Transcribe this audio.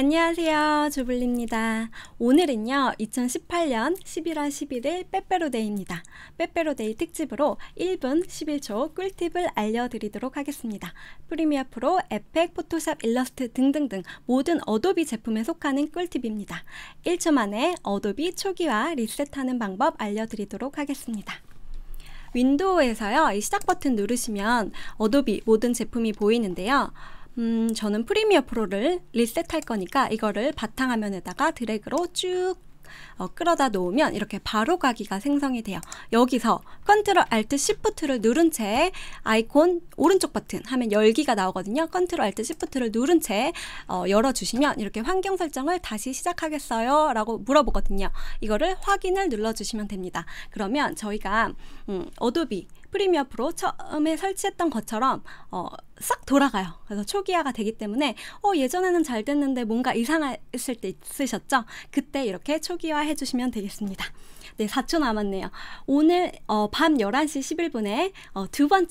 안녕하세요. 조블리입니다. 오늘은요, 2018년 11월 11일 빼빼로데이입니다. 빼빼로데이 특집으로 1분 11초 꿀팁을 알려드리도록 하겠습니다. 프리미어 프로, 에펙, 포토샵, 일러스트 등등등 모든 어도비 제품에 속하는 꿀팁입니다. 1초 만에 어도비 초기화 리셋하는 방법 알려드리도록 하겠습니다. 윈도우에서요, 이 시작 버튼 누르시면 어도비 모든 제품이 보이는데요. 음, 저는 프리미어 프로를 리셋할 거니까 이거를 바탕화면에다가 드래그로 쭉 어, 끌어다 놓으면 이렇게 바로 가기가 생성이 돼요. 여기서 컨트롤 알트 시프트를 누른 채 아이콘 오른쪽 버튼 하면 열기가 나오거든요. 컨트롤 알트 시프트를 누른 채 어, 열어주시면 이렇게 환경 설정을 다시 시작하겠어요? 라고 물어보거든요. 이거를 확인을 눌러주시면 됩니다. 그러면 저희가 음, 어도비 프리미어 프로 처음에 설치했던 것처럼 어, 싹 돌아가요. 그래서 초기화가 되기 때문에 어, 예전에는 잘 됐는데 뭔가 이상했을 때 있으셨죠? 그때 이렇게 초기화 해주시면 되겠습니다. 네, 4초 남았네요. 오늘 어, 밤 11시 11분에 어, 두 번째